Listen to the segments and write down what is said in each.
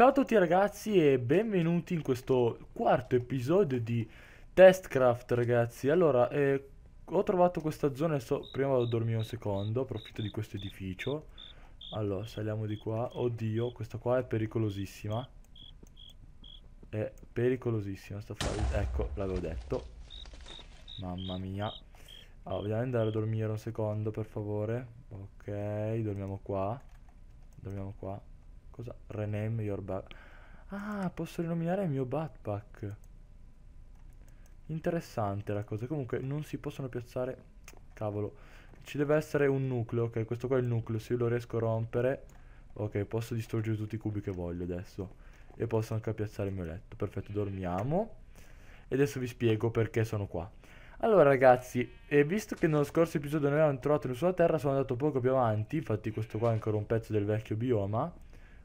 Ciao a tutti ragazzi e benvenuti in questo quarto episodio di Testcraft ragazzi Allora, eh, ho trovato questa zona, so, prima vado a dormire un secondo, approfitto di questo edificio Allora, saliamo di qua, oddio, questa qua è pericolosissima È pericolosissima sta fase, ecco, l'avevo detto Mamma mia Allora, vogliamo andare a dormire un secondo per favore Ok, dormiamo qua Dormiamo qua Cosa? Rename your back. Ah, posso rinominare il mio backpack. Interessante la cosa. Comunque non si possono piazzare... Cavolo. Ci deve essere un nucleo. Ok, questo qua è il nucleo. Se io lo riesco a rompere... Ok, posso distruggere tutti i cubi che voglio adesso. E posso anche piazzare il mio letto. Perfetto, dormiamo. E adesso vi spiego perché sono qua. Allora ragazzi, eh, visto che nello scorso episodio non avevamo trovato nessuna terra, sono andato poco più avanti, infatti questo qua è ancora un pezzo del vecchio bioma,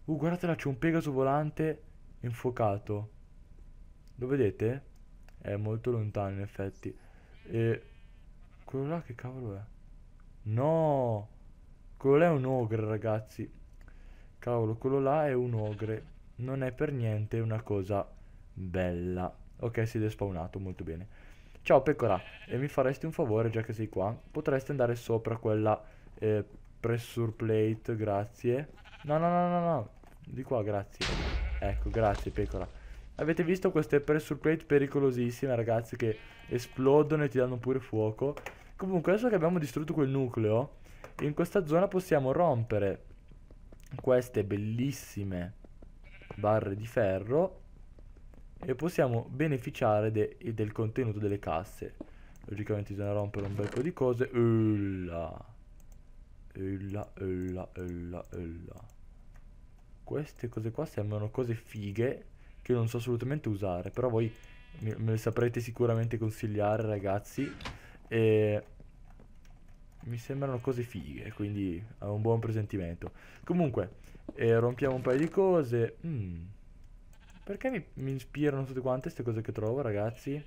Uh, guardate là, c'è un Pegaso volante infuocato. Lo vedete? È molto lontano, in effetti. E... Quello là che cavolo è? No! Quello là è un ogre, ragazzi. Cavolo, quello là è un ogre. Non è per niente una cosa bella. Ok, si è despawnato, molto bene. Ciao pecora, e mi faresti un favore già che sei qua? Potresti andare sopra quella eh, pressure plate, grazie. No, no, no, no, no, di qua, grazie. Ecco, grazie, pecora. Avete visto queste pressure plate pericolosissime, ragazzi, che esplodono e ti danno pure fuoco. Comunque, adesso che abbiamo distrutto quel nucleo, in questa zona possiamo rompere queste bellissime barre di ferro e possiamo beneficiare de del contenuto delle casse. Logicamente bisogna rompere un bel po' di cose. Ulla. Ulla, ulla, ulla, ulla queste cose qua sembrano cose fighe che non so assolutamente usare, però voi me le saprete sicuramente consigliare ragazzi e mi sembrano cose fighe, quindi ho un buon presentimento. Comunque, eh, rompiamo un paio di cose. Mm. Perché mi, mi ispirano tutte quante queste cose che trovo ragazzi?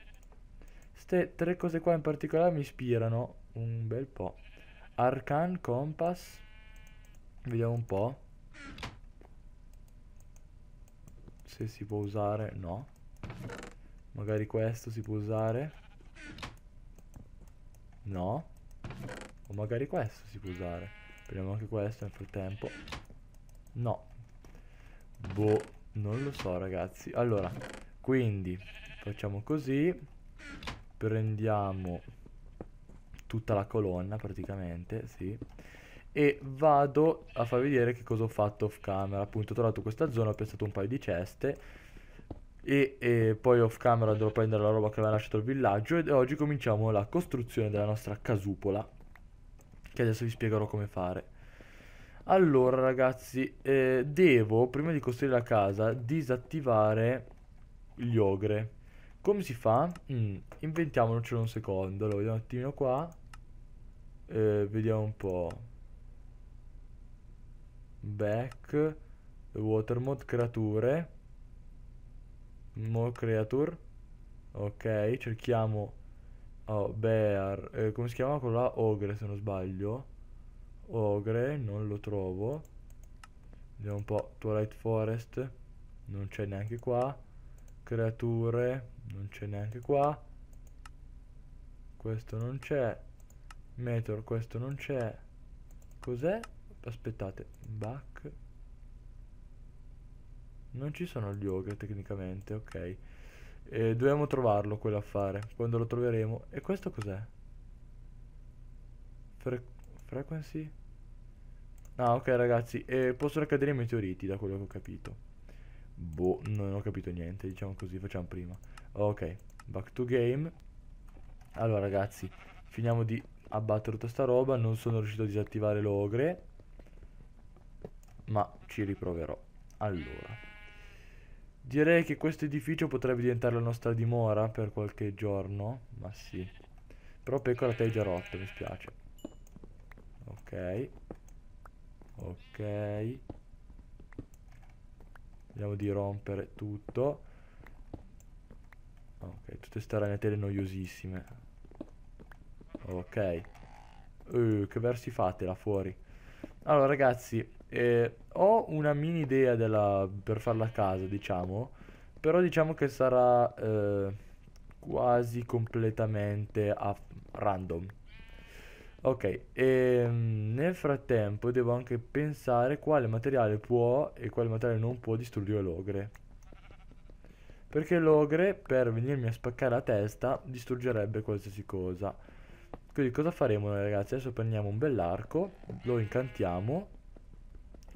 Queste tre cose qua in particolare mi ispirano un bel po'. Arcan Compass, vediamo un po' se si può usare, no. Magari questo si può usare. No. O magari questo si può usare. Prendiamo anche questo nel frattempo. No. Boh, non lo so ragazzi. Allora, quindi facciamo così. Prendiamo tutta la colonna praticamente, sì e vado a far vedere che cosa ho fatto off camera. Appunto, ho trovato questa zona, ho piazzato un paio di ceste e, e poi off camera andrò a prendere la roba che aveva lasciato il villaggio ed oggi cominciamo la costruzione della nostra casupola che adesso vi spiegherò come fare. Allora ragazzi, eh, devo prima di costruire la casa disattivare gli ogre. Come si fa? Mm, inventiamocelo un secondo, allora vediamo un attimino qua. Eh, vediamo un po' back water mode creature more creature ok cerchiamo oh, bear eh, come si chiama quella ogre se non sbaglio ogre non lo trovo vediamo un po' twilight forest non c'è neanche qua creature non c'è neanche qua questo non c'è meteor questo non c'è cos'è aspettate back non ci sono gli ogre tecnicamente ok e dobbiamo trovarlo quell'affare quando lo troveremo e questo cos'è? Fre frequency? ah ok ragazzi eh, possono accadere meteoriti da quello che ho capito boh non ho capito niente diciamo così facciamo prima ok back to game allora ragazzi finiamo di abbattere tutta sta roba non sono riuscito a disattivare l'ogre ma ci riproverò. Allora, direi che questo edificio potrebbe diventare la nostra dimora per qualche giorno, ma sì. Però pecora te è già rotto, mi spiace. Ok. Ok. Vediamo di rompere tutto. Ok, tutte ste ragnatele noiosissime. Ok. Uh, che versi fate là fuori? Allora ragazzi, eh, ho una mini idea della, per farla a casa, diciamo, però diciamo che sarà eh, quasi completamente a random. Ok, e ehm, nel frattempo devo anche pensare quale materiale può e quale materiale non può distruggere l'ogre. Perché l'ogre, per venirmi a spaccare la testa, distruggerebbe qualsiasi cosa. Quindi cosa faremo noi ragazzi? Adesso prendiamo un bell'arco, lo incantiamo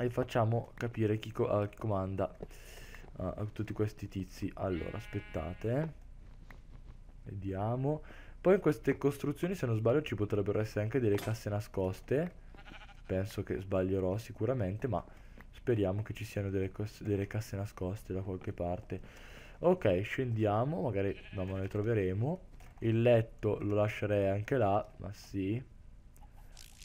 e facciamo capire chi, co uh, chi comanda uh, a tutti questi tizi. Allora, aspettate. Eh. Vediamo. Poi in queste costruzioni, se non sbaglio, ci potrebbero essere anche delle casse nascoste. Penso che sbaglierò sicuramente, ma speriamo che ci siano delle, delle casse nascoste da qualche parte. Ok, scendiamo, magari non le troveremo. Il letto lo lascerei anche là, ma sì.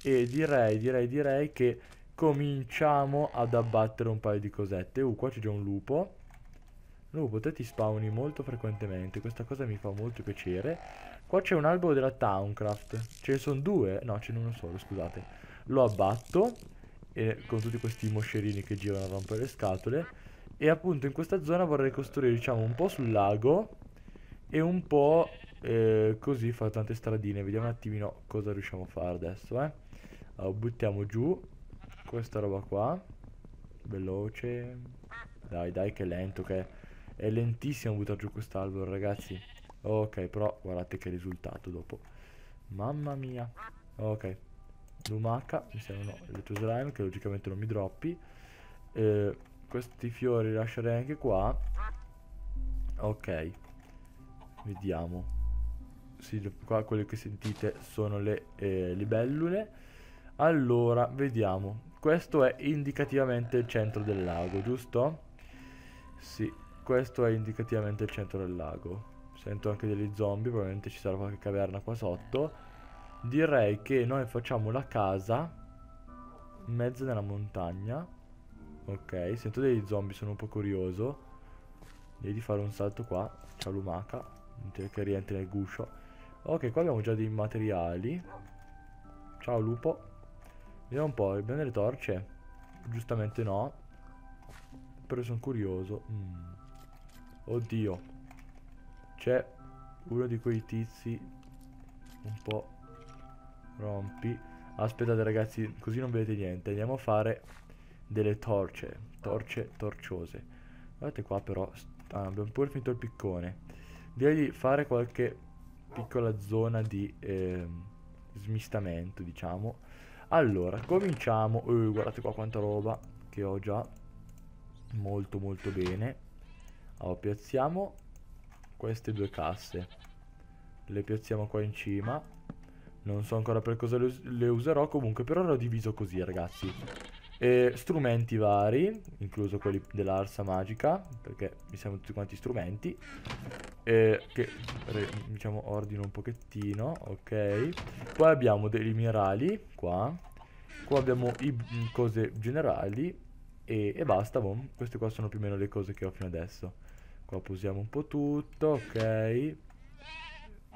E direi, direi, direi che cominciamo ad abbattere un paio di cosette. Uh, qua c'è già un lupo. Lupo, te ti spawni molto frequentemente, questa cosa mi fa molto piacere. Qua c'è un albero della Towncraft. Ce ne sono due? No, ce n'è uno solo, scusate. Lo abbatto, eh, con tutti questi moscerini che girano a rompere le scatole. E appunto in questa zona vorrei costruire, diciamo, un po' sul lago e un po' eh, così, fare tante stradine. Vediamo un attimino cosa riusciamo a fare adesso, eh. Allora, buttiamo giù questa roba qua veloce dai dai che lento che è lentissimo buttare giù quest'albero ragazzi ok però guardate che risultato dopo mamma mia ok lumaca mi servono le tue slime che logicamente non mi droppi eh, questi fiori lascerei anche qua ok vediamo sì, qua quello che sentite sono le eh, libellule allora vediamo questo è indicativamente il centro del lago, giusto? Sì, questo è indicativamente il centro del lago. Sento anche degli zombie, probabilmente ci sarà qualche caverna qua sotto. Direi che noi facciamo la casa in mezzo nella montagna. Ok, sento degli zombie, sono un po' curioso. Direi di fare un salto qua. Ciao lumaca, inutile che rientri nel guscio. Ok, qua abbiamo già dei materiali. Ciao lupo. Vediamo un po', abbiamo delle torce? Giustamente no. Però sono curioso. Mm. Oddio. C'è uno di quei tizi un po' rompi. Aspettate ragazzi, così non vedete niente. Andiamo a fare delle torce. Torce torciose. Guardate qua però. Ah, abbiamo pure finito il piccone. Direi di fare qualche piccola zona di eh, smistamento, diciamo allora, cominciamo. Uh, guardate qua quanta roba che ho già. Molto molto bene. Allora, piazziamo queste due casse. Le piazziamo qua in cima. Non so ancora per cosa le, us le userò, comunque per ora ho diviso così, ragazzi. E strumenti vari, incluso quelli dell'arsa magica, perché mi servono tutti quanti strumenti. E che diciamo ordino un pochettino, ok. Poi abbiamo dei minerali, qua. Qua abbiamo i, mm, cose generali e, e basta, boh. Queste qua sono più o meno le cose che ho fino adesso. Qua posiamo un po' tutto, ok.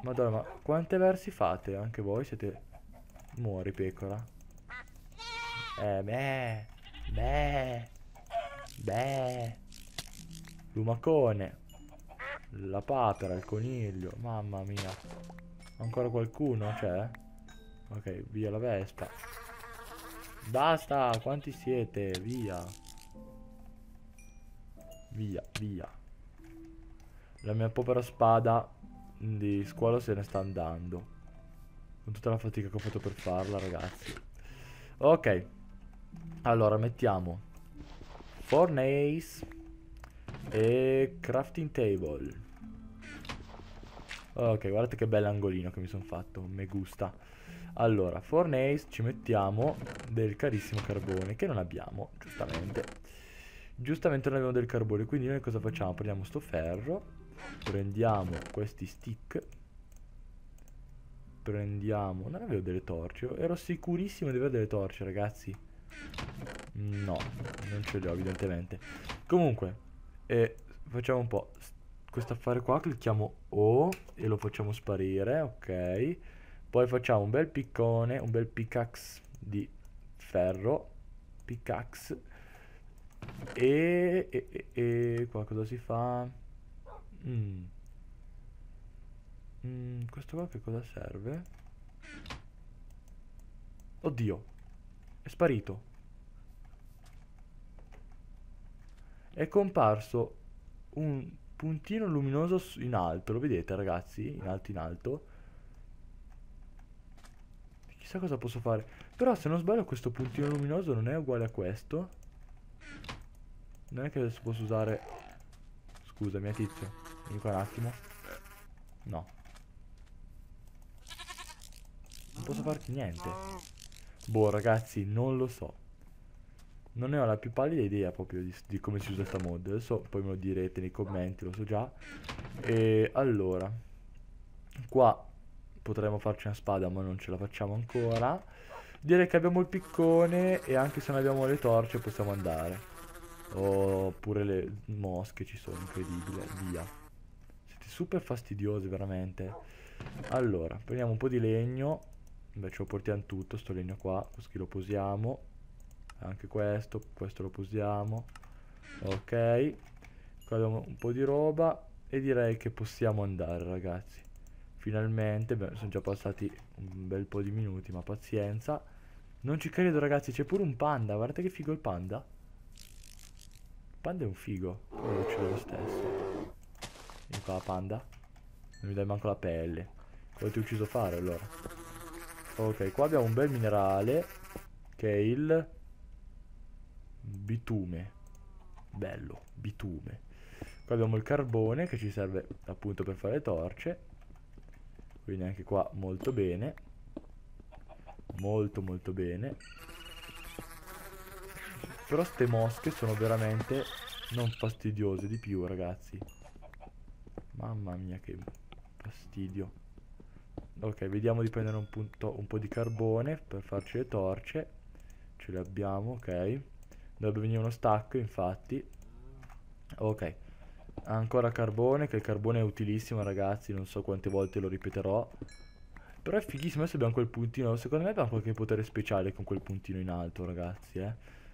Madonna, ma quante versi fate? Anche voi siete... Muori, pecora. Eh, beh, beh, beh. Lumacone. La papera, il coniglio. Mamma mia. Ancora qualcuno c'è? Ok, via la vespa. Basta, quanti siete? Via. Via, via. La mia povera spada di scuola se ne sta andando. Con tutta la fatica che ho fatto per farla, ragazzi. Ok. Allora, mettiamo Fornace e Crafting Table. Ok, guardate che bell'angolino che mi sono fatto, me gusta. Allora, Fornace ci mettiamo del carissimo carbone, che non abbiamo, giustamente. Giustamente non abbiamo del carbone, quindi noi cosa facciamo? Prendiamo sto ferro, prendiamo questi stick prendiamo non avevo delle torce ero sicurissimo di avere delle torce ragazzi No, non ce l'ho evidentemente. Comunque, eh, facciamo un po'. Questo affare qua, clicchiamo O e lo facciamo sparire, ok. Poi facciamo un bel piccone, un bel pickaxe di ferro. Pickaxe. E, e, e, e qua cosa si fa? Mm. Mm, questo qua che cosa serve? Oddio, è sparito. È comparso un puntino luminoso in alto, lo vedete ragazzi? In alto in alto. Chissà cosa posso fare. Però se non sbaglio questo puntino luminoso non è uguale a questo. Non è che adesso posso usare... Scusami, a eh, tizio. Vieni qua un attimo. No. Non posso farti niente. Boh, ragazzi, non lo so. Non ne ho la più pallida idea proprio di, di come si usa questa mod. Adesso poi me lo direte nei commenti, lo so già. E allora, qua potremmo farci una spada, ma non ce la facciamo ancora. Direi che abbiamo il piccone e anche se non abbiamo le torce possiamo andare. Oppure le mosche ci sono, incredibile, via. Siete super fastidiosi veramente. Allora, prendiamo un po' di legno Invece lo portiamo tutto, sto legno qua, così lo posiamo. Anche questo, questo lo posiamo. Ok. Qua abbiamo un po' di roba e direi che possiamo andare ragazzi. Finalmente, beh, sono già passati un bel po' di minuti, ma pazienza. Non ci credo ragazzi, c'è pure un panda, guardate che figo il panda. Il panda è un figo, però lo uccido lo stesso. Vieni qua panda. Non mi dai manco la pelle. Cosa ti ho ucciso fare allora? Ok, qua abbiamo un bel minerale che è il bitume. Bello, bitume. Qua abbiamo il carbone che ci serve appunto per fare le torce. Quindi anche qua molto bene. Molto molto bene. Però ste mosche sono veramente non fastidiose di più, ragazzi. Mamma mia che fastidio ok vediamo di prendere un, punto, un po' di carbone per farci le torce ce le abbiamo ok dovrebbe venire uno stacco infatti ok ancora carbone che il carbone è utilissimo ragazzi non so quante volte lo ripeterò però è fighissimo adesso abbiamo quel puntino secondo me abbiamo qualche potere speciale con quel puntino in alto ragazzi eh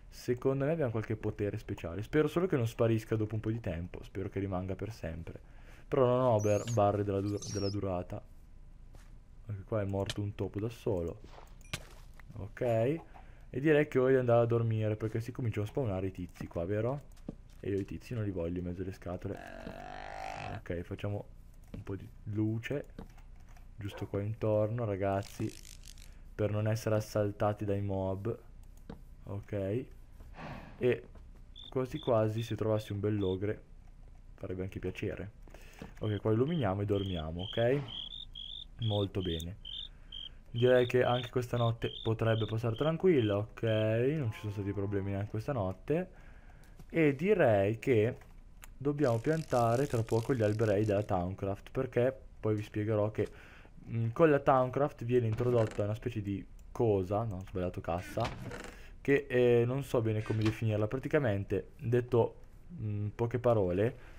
secondo me abbiamo qualche potere speciale spero solo che non sparisca dopo un po' di tempo spero che rimanga per sempre però non ho barre della, dura della durata anche qua è morto un topo da solo. Ok. E direi che ora di andare a dormire perché si cominciano a spawnare i tizi qua, vero? E io i tizi non li voglio in mezzo alle scatole. Ok, facciamo un po' di luce. Giusto qua intorno, ragazzi. Per non essere assaltati dai mob. Ok. E quasi quasi se trovassi un bell'ogre farebbe anche piacere. Ok, qua illuminiamo e dormiamo, ok? molto bene. Direi che anche questa notte potrebbe passare tranquilla, ok? Non ci sono stati problemi neanche questa notte. E direi che dobbiamo piantare tra poco gli alberi della Towncraft, perché poi vi spiegherò che mh, mm, con la Towncraft viene introdotta una specie di cosa, no, ho sbagliato cassa, che eh, non so bene come definirla, praticamente, detto in mm, poche parole,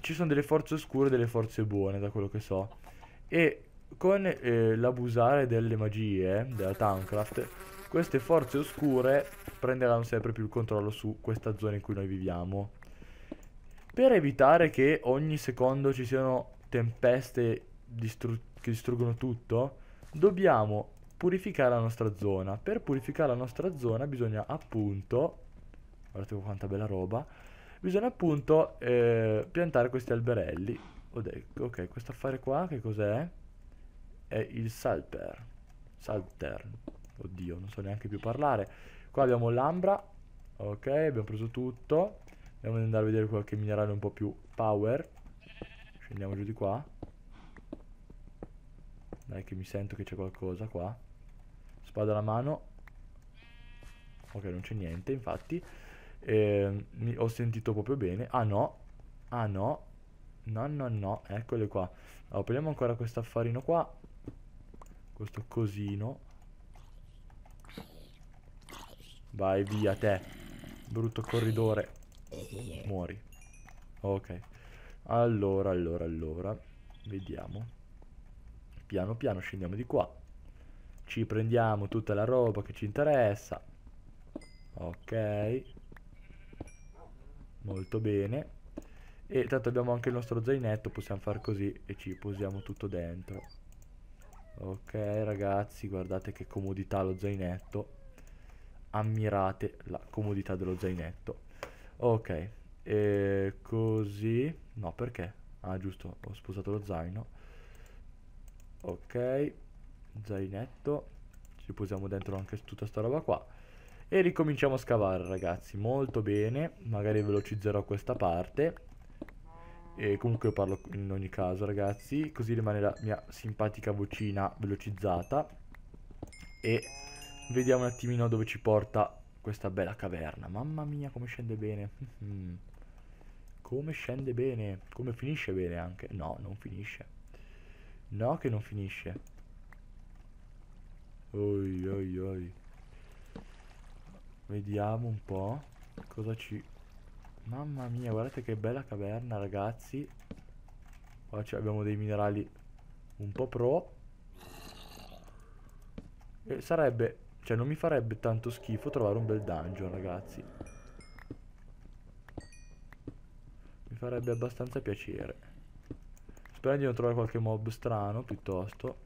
ci sono delle forze oscure e delle forze buone, da quello che so. E con eh, l'abusare delle magie eh, della Towncraft, queste forze oscure prenderanno sempre più il controllo su questa zona in cui noi viviamo. Per evitare che ogni secondo ci siano tempeste distru che distruggono tutto, dobbiamo purificare la nostra zona. Per purificare la nostra zona bisogna appunto... Guardate quanta bella roba. Bisogna appunto eh, piantare questi alberelli. Ok, questo affare qua che cos'è? è il Salter. Saltern. Oddio, non so neanche più parlare. Qua abbiamo l'ambra. Ok, abbiamo preso tutto. Andiamo ad andare a vedere qualche minerale un po' più power. Scendiamo giù di qua. Dai che mi sento che c'è qualcosa qua. Spada alla mano. Ok, non c'è niente, infatti. Eh, ho sentito proprio bene. Ah no. Ah no. No, no, no. Eccole qua. Allora, prendiamo ancora questo affarino qua questo cosino vai via te brutto corridore muori ok allora allora allora vediamo piano piano scendiamo di qua ci prendiamo tutta la roba che ci interessa ok molto bene e tanto abbiamo anche il nostro zainetto possiamo far così e ci posiamo tutto dentro Ok ragazzi, guardate che comodità lo zainetto. Ammirate la comodità dello zainetto. Ok, e così... No, perché? Ah, giusto, ho sposato lo zaino. Ok, zainetto. Ci posiamo dentro anche tutta sta roba qua. E ricominciamo a scavare ragazzi, molto bene. Magari velocizzerò questa parte. E comunque parlo in ogni caso ragazzi, così rimane la mia simpatica vocina velocizzata. E vediamo un attimino dove ci porta questa bella caverna. Mamma mia come scende bene. Mm-hmm. come scende bene, come finisce bene anche. No, non finisce. No che non finisce. Oi, oi, oi. Vediamo un po' cosa ci Mamma mia, guardate che bella caverna, ragazzi. Qua abbiamo dei minerali un po' pro. E sarebbe... Cioè, non mi farebbe tanto schifo trovare un bel dungeon, ragazzi. Mi farebbe abbastanza piacere. Spero di non trovare qualche mob strano, piuttosto.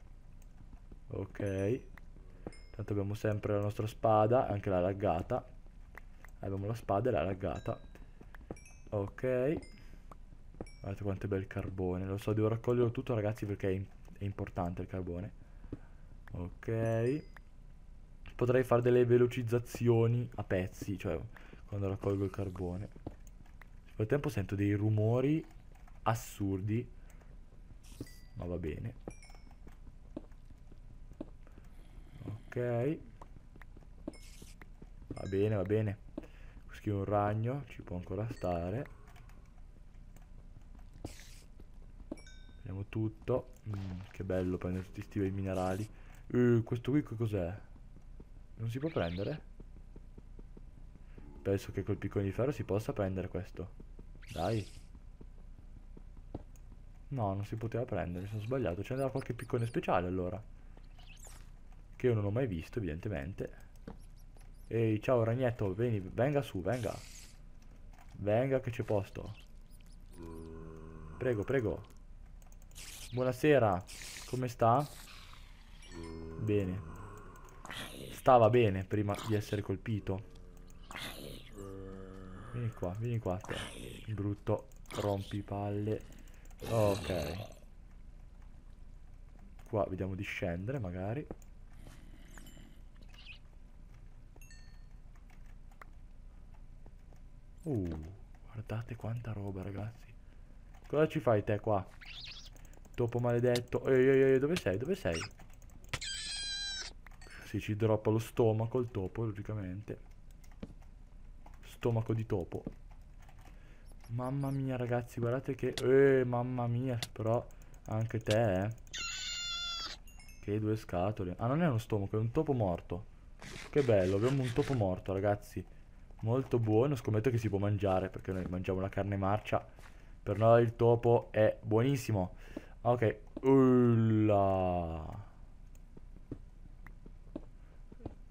Ok. Tanto abbiamo sempre la nostra spada, anche la laggata. Abbiamo la spada e la laggata. Ok. Guardate quanto è bel carbone. Lo so, devo raccoglierlo tutto, ragazzi, perché è, è importante il carbone. Ok. Potrei fare delle velocizzazioni a pezzi, cioè quando raccolgo il carbone. Nel frattempo sento dei rumori assurdi. Ma va bene. Ok. Va bene, va bene. Schio un ragno, ci può ancora stare. vediamo tutto. Mm, che bello prendere tutti questi minerali. Uh, questo qui cos'è? Non si può prendere? Penso che col piccone di ferro si possa prendere questo. Dai. No, non si poteva prendere, sono sbagliato. Ce n'era qualche piccone speciale allora. Che io non ho mai visto, evidentemente. Ehi, ciao ragnetto, vieni, venga su, venga. Venga che c'è posto. Prego, prego. Buonasera, come sta? Bene. Stava bene prima di essere colpito. Vieni qua, vieni qua. Te. Brutto palle. Ok. Qua vediamo di scendere magari. Uh, guardate quanta roba, ragazzi. Cosa ci fai te qua? Topo maledetto. Ehi, ehi, ehi, dove sei? Dove sei? Si ci droppa lo stomaco il topo, logicamente. Stomaco di topo. Mamma mia, ragazzi, guardate che... Eh, mamma mia, però anche te, eh. Che due scatole. Ah, non è uno stomaco, è un topo morto. Che bello, abbiamo un topo morto, ragazzi. Molto buono, scommetto che si può mangiare perché noi mangiamo la carne marcia. Per noi il topo è buonissimo. Ok, Ulla.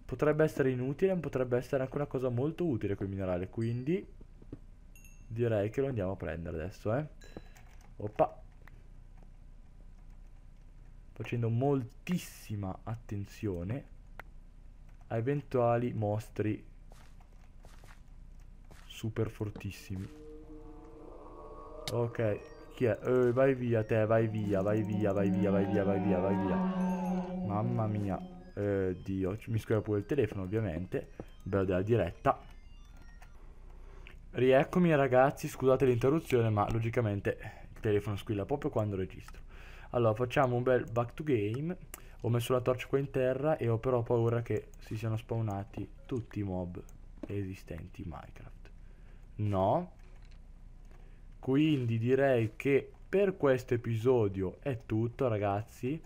Potrebbe essere inutile, ma potrebbe essere anche una cosa molto utile quel minerale, quindi direi che lo andiamo a prendere adesso, eh. Oppa. Facendo moltissima attenzione a eventuali mostri super fortissimi. Ok, chi è? Eh, vai via te, vai via, vai via, vai via, vai via, vai via, vai via. Mamma mia, eh, Dio, mi scuola pure il telefono ovviamente, bello della diretta. Rieccomi ragazzi, scusate l'interruzione ma logicamente il telefono squilla proprio quando registro. Allora facciamo un bel back to game, ho messo la torcia qua in terra e ho però paura che si siano spawnati tutti i mob esistenti in Minecraft. No. Quindi direi che per questo episodio è tutto ragazzi.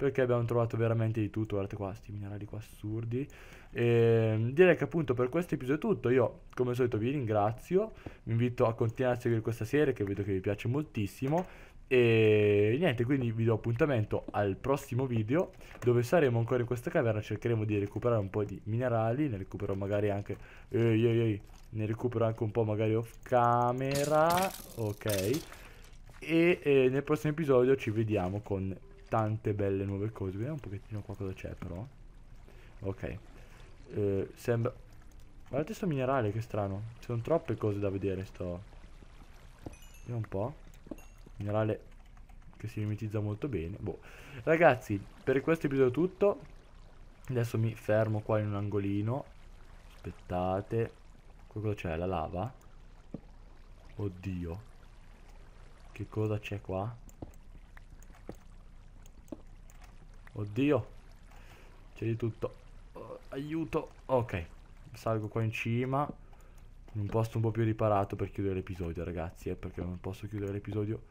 Perché abbiamo trovato veramente di tutto. Guardate qua, questi minerali qua assurdi. E ehm, direi che appunto per questo episodio è tutto. Io come al solito vi ringrazio. Vi invito a continuare a seguire questa serie che vedo che vi piace moltissimo. E niente, quindi vi do appuntamento al prossimo video dove saremo ancora in questa caverna, cercheremo di recuperare un po' di minerali, ne recupero magari anche ehi, ehi, ehi, ne recupero anche un po' magari off camera, ok? E eh, nel prossimo episodio ci vediamo con tante belle nuove cose. Vediamo un pochettino qua cosa c'è però. Ok. Eh, sembra Guardate sto minerale, che strano. Ci sono troppe cose da vedere sto Vediamo un po' minerale che si mimetizza molto bene. Boh. Ragazzi, per questo episodio è tutto. Adesso mi fermo qua in un angolino. Aspettate. cosa c'è? La lava? Oddio. Che cosa c'è qua? Oddio. C'è di tutto. Oh, aiuto. Ok. Salgo qua in cima. In un posto un po' più riparato per chiudere l'episodio, ragazzi. Eh, perché non posso chiudere l'episodio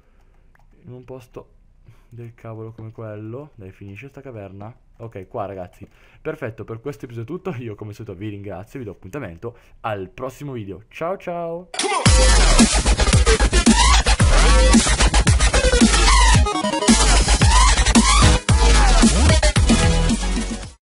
in un posto del cavolo come quello. Dai, finisce sta caverna. Ok, qua ragazzi. Perfetto, per questo episodio è tutto. Io come sempre vi ringrazio, vi do appuntamento al prossimo video. Ciao ciao!